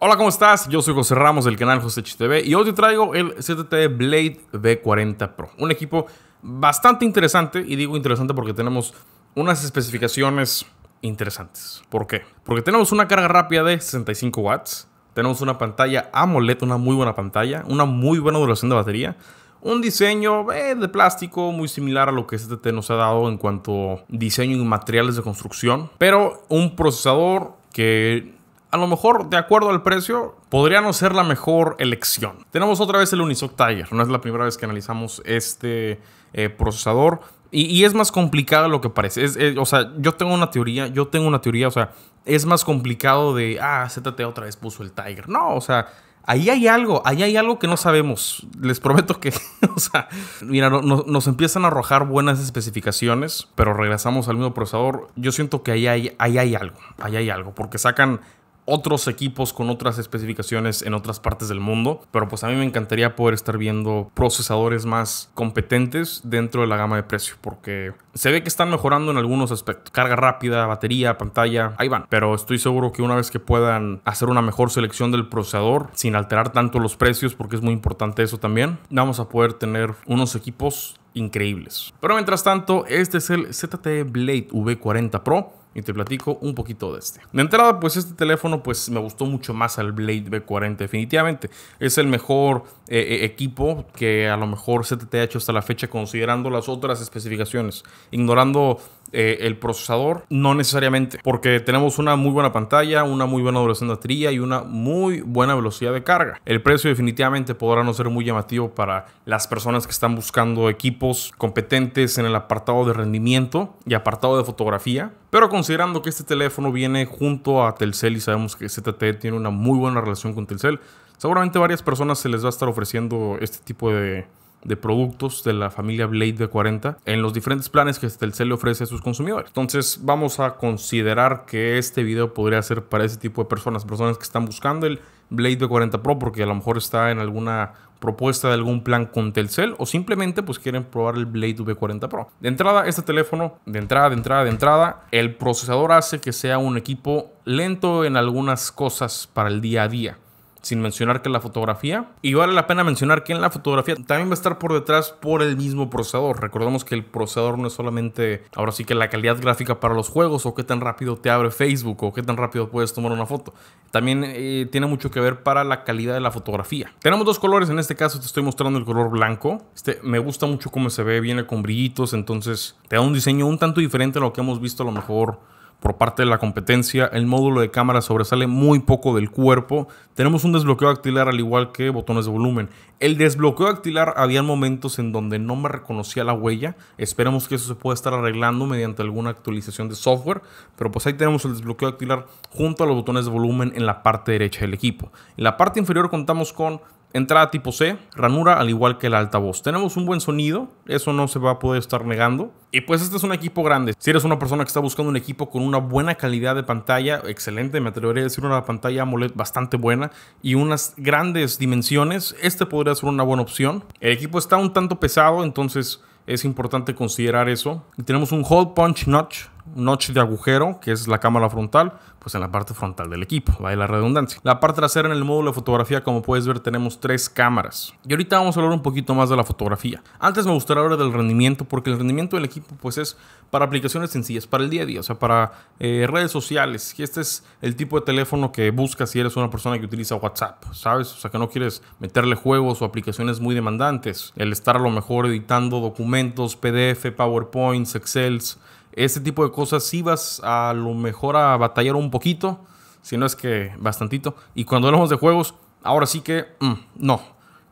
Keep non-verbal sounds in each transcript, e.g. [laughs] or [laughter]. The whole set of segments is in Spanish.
Hola, ¿cómo estás? Yo soy José Ramos del canal José HTV y hoy te traigo el ZTE Blade V40 Pro. Un equipo bastante interesante y digo interesante porque tenemos unas especificaciones interesantes. ¿Por qué? Porque tenemos una carga rápida de 65 watts, tenemos una pantalla AMOLED, una muy buena pantalla, una muy buena duración de batería, un diseño eh, de plástico muy similar a lo que ZTE nos ha dado en cuanto diseño y materiales de construcción, pero un procesador que a lo mejor, de acuerdo al precio, podría no ser la mejor elección. Tenemos otra vez el Unisoc Tiger. No es la primera vez que analizamos este eh, procesador. Y, es más complicado lo que parece. o sea, yo tengo una teoría, yo tengo una teoría, o sea, es más complicado de, ah, ZT otra vez puso el Tiger. No, o sea, ahí hay algo, ahí hay algo que no sabemos. Les prometo que, [laughs] o sea, mira, nos empiezan a arrojar buenas especificaciones, pero regresamos al mismo procesador. Yo siento que ahí hay, ahí hay algo, ahí hay algo, porque sacan otros equipos con otras especificaciones en otras partes del mundo, pero pues a mí me encantaría poder estar viendo procesadores más competentes dentro de la gama de precios. porque se ve que están mejorando en algunos aspectos. Carga rápida, batería, pantalla, ahí van. Pero estoy seguro que una vez que puedan hacer una mejor selección del procesador sin alterar tanto los precios, porque es muy importante eso también, vamos a poder tener unos equipos increíbles. Pero mientras tanto, este es el ZTE Blade V40 Pro y te platico un poquito de este. De entrada, pues este teléfono pues me gustó mucho más al Blade B40 definitivamente. Es el mejor eh, eh, equipo que a lo mejor ZTE ha hecho hasta la fecha considerando las otras especificaciones, ignorando eh, el procesador, no necesariamente, porque tenemos una muy buena pantalla, una muy buena duración de batería y una muy buena velocidad de carga. El precio definitivamente podrá no ser muy llamativo para las personas que están buscando equipos competentes en el apartado de rendimiento y apartado de fotografía, pero con considerando que este teléfono viene junto a Telcel y sabemos que ZTE tiene una muy buena relación con Telcel, seguramente varias personas se les va a estar ofreciendo este tipo de, productos de la familia Blade de 40 en los diferentes planes que Telcel le ofrece a sus consumidores. Entonces vamos a considerar que este video podría ser para ese tipo de personas, personas que están buscando el Blade de 40 Pro porque a lo mejor está en alguna propuesta de algún plan con Telcel o simplemente pues quieren probar el Blade V40 Pro. De entrada, este teléfono, de entrada, de entrada, de entrada, el procesador hace que sea un equipo lento en algunas cosas para el día a día sin mencionar que la fotografía. Y vale la pena mencionar que en la fotografía también va a estar por detrás por el mismo procesador. Recordemos que el procesador no es solamente ahora sí que la calidad gráfica para los juegos o qué tan rápido te abre Facebook o qué tan rápido puedes tomar una foto. También eh, tiene mucho que ver para la calidad de la fotografía. Tenemos dos colores, en este caso te estoy mostrando el color blanco. Este me gusta mucho cómo se ve, viene con brillitos, entonces te da un diseño un tanto diferente a lo que hemos visto a lo mejor por parte de la competencia. El módulo de cámara sobresale muy poco del cuerpo. Tenemos un desbloqueo dactilar al igual que botones de volumen. El desbloqueo dactilar había momentos en donde no me reconocía la huella. Esperemos que eso se pueda estar arreglando mediante alguna actualización de software. Pero pues ahí tenemos el desbloqueo dactilar junto a los botones de volumen en la parte derecha del equipo. En la parte inferior contamos con Entrada tipo C, ranura al igual que el altavoz. Tenemos un buen sonido, eso no se va a poder estar negando. Y pues este es un equipo grande. Si eres una persona que está buscando un equipo con una buena calidad de pantalla, excelente, me atrevería a decir una pantalla AMOLED bastante buena y unas grandes dimensiones, este podría ser una buena opción. El equipo está un tanto pesado, entonces es importante considerar eso. Y tenemos un hole punch notch Noche de agujero, que es la cámara frontal, pues en la parte frontal del equipo, vale la redundancia. La parte trasera en el módulo de fotografía, como puedes ver, tenemos tres cámaras. Y ahorita vamos a hablar un poquito más de la fotografía. Antes me gustaría hablar del rendimiento, porque el rendimiento del equipo pues es para aplicaciones sencillas, para el día a día, o sea, para eh, redes sociales. este es el tipo de teléfono que buscas si eres una persona que utiliza WhatsApp, ¿sabes? O sea, que no quieres meterle juegos o aplicaciones muy demandantes. El estar a lo mejor editando documentos, PDF, PowerPoints, Excels ese tipo de cosas sí vas a lo mejor a batallar un poquito, si no es que bastantito. Y cuando hablamos de juegos, ahora sí que mm, no.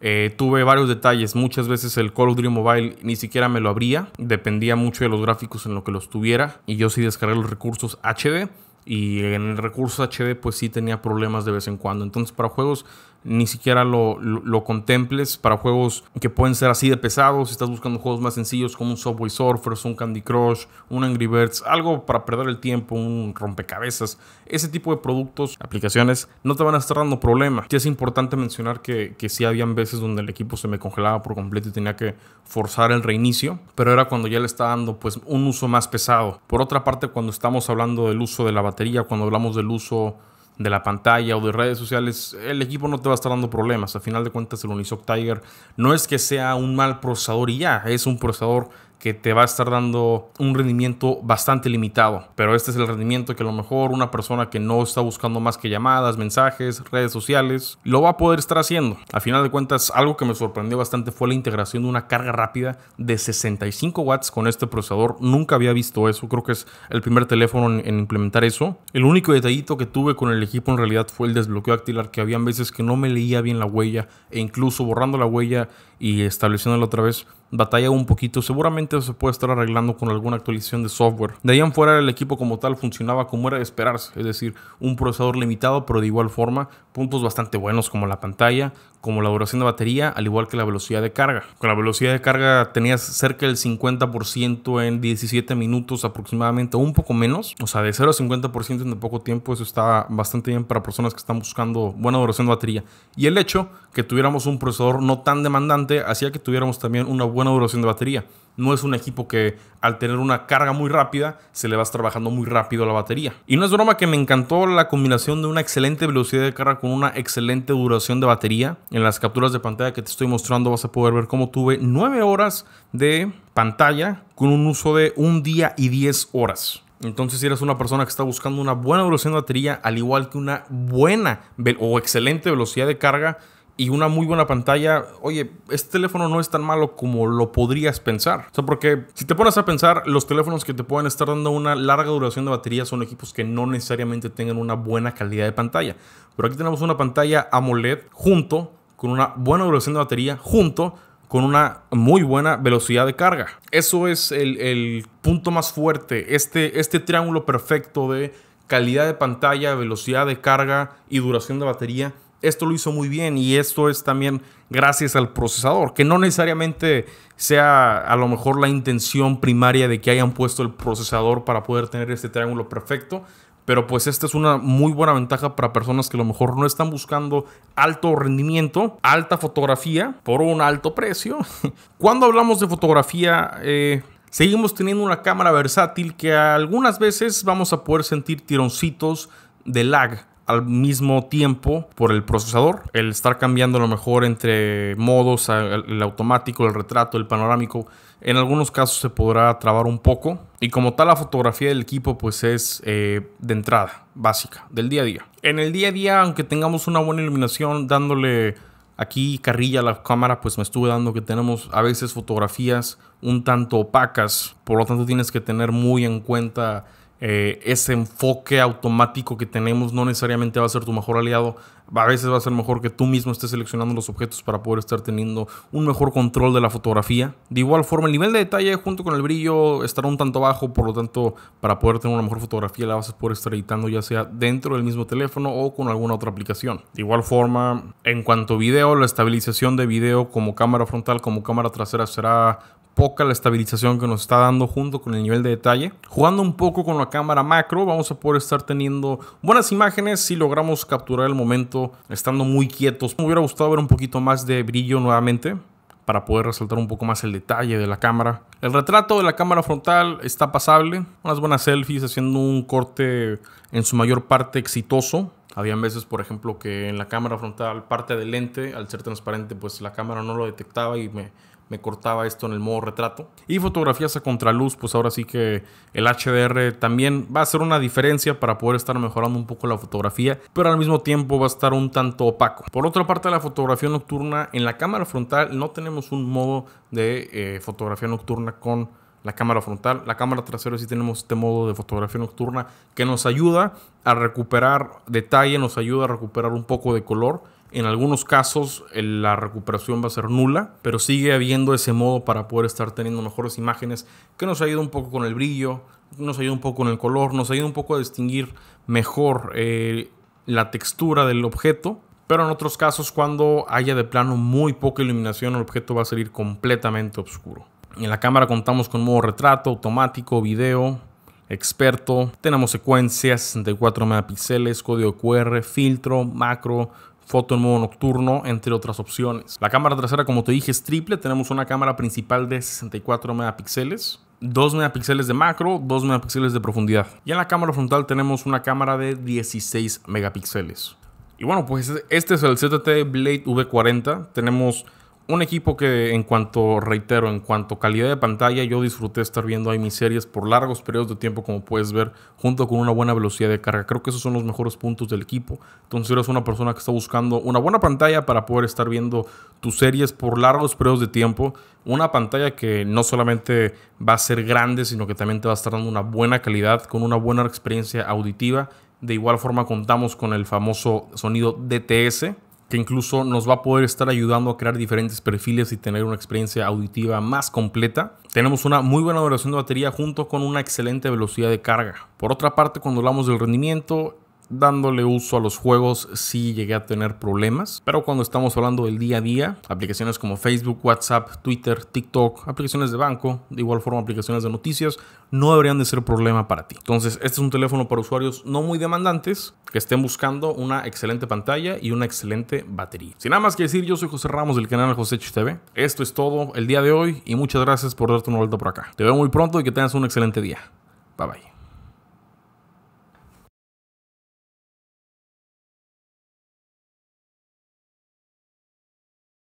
Eh, tuve varios detalles. Muchas veces el Call of Duty Mobile ni siquiera me lo abría. Dependía mucho de los gráficos en lo que los tuviera. Y yo sí descargué los recursos HD. Y en el recurso HD pues sí tenía problemas de vez en cuando. Entonces para juegos ni siquiera lo, contemples para juegos que pueden ser así de pesados. Si estás buscando juegos más sencillos como un Subway Surfers, un Candy Crush, un Angry Birds, algo para perder el tiempo, un rompecabezas, ese tipo de productos, aplicaciones, no te van a estar dando problema. Ya es importante mencionar que, que sí habían veces donde el equipo se me congelaba por completo y tenía que forzar el reinicio, pero era cuando ya le estaba dando pues un uso más pesado. Por otra parte, cuando estamos hablando del uso de la batería, cuando hablamos del uso de la pantalla o de redes sociales, el equipo no te va a estar dando problemas. A final de cuentas, el Unisoc Tiger no es que sea un mal procesador y ya, es un procesador que te va a estar dando un rendimiento bastante limitado. Pero este es el rendimiento que a lo mejor una persona que no está buscando más que llamadas, mensajes, redes sociales, lo va a poder estar haciendo. Al final de cuentas, algo que me sorprendió bastante fue la integración de una carga rápida de 65 watts con este procesador. Nunca había visto eso. Creo que es el primer teléfono en, implementar eso. El único detallito que tuve con el equipo en realidad fue el desbloqueo dactilar, que habían veces que no me leía bien la huella e incluso borrando la huella y estableciéndolo otra vez batalla un poquito, seguramente se puede estar arreglando con alguna actualización de software. De ahí en fuera el equipo como tal funcionaba como era de esperarse, es decir, un procesador limitado pero de igual forma, puntos bastante buenos como la pantalla, como la duración de batería, al igual que la velocidad de carga. Con la velocidad de carga tenías cerca del 50% en 17 minutos aproximadamente, o un poco menos. O sea, de 0 a 50% en poco tiempo, eso está bastante bien para personas que están buscando buena duración de batería. Y el hecho que tuviéramos un procesador no tan demandante hacía que tuviéramos también una buena duración de batería no es un equipo que al tener una carga muy rápida se le vas trabajando muy rápido la batería. Y no es broma que me encantó la combinación de una excelente velocidad de carga con una excelente duración de batería. En las capturas de pantalla que te estoy mostrando vas a poder ver cómo tuve 9 horas de pantalla con un uso de un día y 10 horas. Entonces, si eres una persona que está buscando una buena duración de batería, al igual que una buena o excelente velocidad de carga, y una muy buena pantalla, oye, este teléfono no es tan malo como lo podrías pensar. O porque si te pones a pensar, los teléfonos que te pueden estar dando una larga duración de batería son equipos que no necesariamente tengan una buena calidad de pantalla. Pero aquí tenemos una pantalla AMOLED junto con una buena duración de batería, junto con una muy buena velocidad de carga. Eso es el, punto más fuerte, este, este triángulo perfecto de calidad de pantalla, velocidad de carga y duración de batería esto lo hizo muy bien y esto es también gracias al procesador, que no necesariamente sea a lo mejor la intención primaria de que hayan puesto el procesador para poder tener este triángulo perfecto, pero pues esta es una muy buena ventaja para personas que a lo mejor no están buscando alto rendimiento, alta fotografía por un alto precio. [laughs] Cuando hablamos de fotografía... Eh, seguimos teniendo una cámara versátil que algunas veces vamos a poder sentir tironcitos de lag al mismo tiempo por el procesador. El estar cambiando a lo mejor entre modos, el automático, el retrato, el panorámico, en algunos casos se podrá trabar un poco. Y como tal, la fotografía del equipo pues es eh, de entrada, básica, del día a día. En el día a día, aunque tengamos una buena iluminación, dándole aquí carrilla a la cámara, pues me estuve dando que tenemos a veces fotografías un tanto opacas. Por lo tanto, tienes que tener muy en cuenta eh, ese enfoque automático que tenemos no necesariamente va a ser tu mejor aliado. A veces va a ser mejor que tú mismo estés seleccionando los objetos para poder estar teniendo un mejor control de la fotografía. De igual forma, el nivel de detalle junto con el brillo estará un tanto bajo, por lo tanto, para poder tener una mejor fotografía la vas a poder estar editando ya sea dentro del mismo teléfono o con alguna otra aplicación. De igual forma, en cuanto a video, la estabilización de video como cámara frontal, como cámara trasera será poca la estabilización que nos está dando junto con el nivel de detalle. Jugando un poco con la cámara macro, vamos a poder estar teniendo buenas imágenes si logramos capturar el momento estando muy quietos. Me hubiera gustado ver un poquito más de brillo nuevamente para poder resaltar un poco más el detalle de la cámara. El retrato de la cámara frontal está pasable, unas buenas selfies haciendo un corte en su mayor parte exitoso. Habían veces, por ejemplo, que en la cámara frontal parte del lente, al ser transparente, pues la cámara no lo detectaba y me me cortaba esto en el modo retrato. Y fotografías a contraluz, pues ahora sí que el HDR también va a ser una diferencia para poder estar mejorando un poco la fotografía, pero al mismo tiempo va a estar un tanto opaco. Por otra parte, la fotografía nocturna en la cámara frontal no tenemos un modo de eh, fotografía nocturna con la cámara frontal. La cámara trasera sí tenemos este modo de fotografía nocturna que nos ayuda a recuperar detalle, nos ayuda a recuperar un poco de color en algunos casos la recuperación va a ser nula, pero sigue habiendo ese modo para poder estar teniendo mejores imágenes que nos ayuda un poco con el brillo, nos ayuda un poco con el color, nos ayuda un poco a distinguir mejor eh, la textura del objeto. Pero en otros casos cuando haya de plano muy poca iluminación el objeto va a salir completamente oscuro. En la cámara contamos con modo retrato, automático, video, experto. Tenemos secuencias, 64 megapíxeles, código QR, filtro, macro, foto en modo nocturno, entre otras opciones. La cámara trasera, como te dije, es triple. Tenemos una cámara principal de 64 megapíxeles. 2 megapíxeles de macro, 2 megapíxeles de profundidad. Y en la cámara frontal tenemos una cámara de 16 megapíxeles. Y bueno, pues este es el ZTE Blade V40. Tenemos un equipo que en cuanto, reitero, en cuanto calidad de pantalla, yo disfruté estar viendo ahí mis series por largos periodos de tiempo, como puedes ver, junto con una buena velocidad de carga. Creo que esos son los mejores puntos del equipo. Entonces, eres una persona que está buscando una buena pantalla para poder estar viendo tus series por largos periodos de tiempo. Una pantalla que no solamente va a ser grande, sino que también te va a estar dando una buena calidad, con una buena experiencia auditiva. De igual forma, contamos con el famoso sonido DTS que incluso nos va a poder estar ayudando a crear diferentes perfiles y tener una experiencia auditiva más completa. Tenemos una muy buena duración de batería junto con una excelente velocidad de carga. Por otra parte, cuando hablamos del rendimiento, dándole uso a los juegos Si llegué a tener problemas, pero cuando estamos hablando del día a día, aplicaciones como Facebook, WhatsApp, Twitter, TikTok, aplicaciones de banco, de igual forma aplicaciones de noticias, no deberían de ser problema para ti. Entonces, este es un teléfono para usuarios no muy demandantes que estén buscando una excelente pantalla y una excelente batería. Sin nada más que decir, yo soy José Ramos del canal José TV. Esto es todo el día de hoy y muchas gracias por darte una vuelta por acá. Te veo muy pronto y que tengas un excelente día. Bye bye.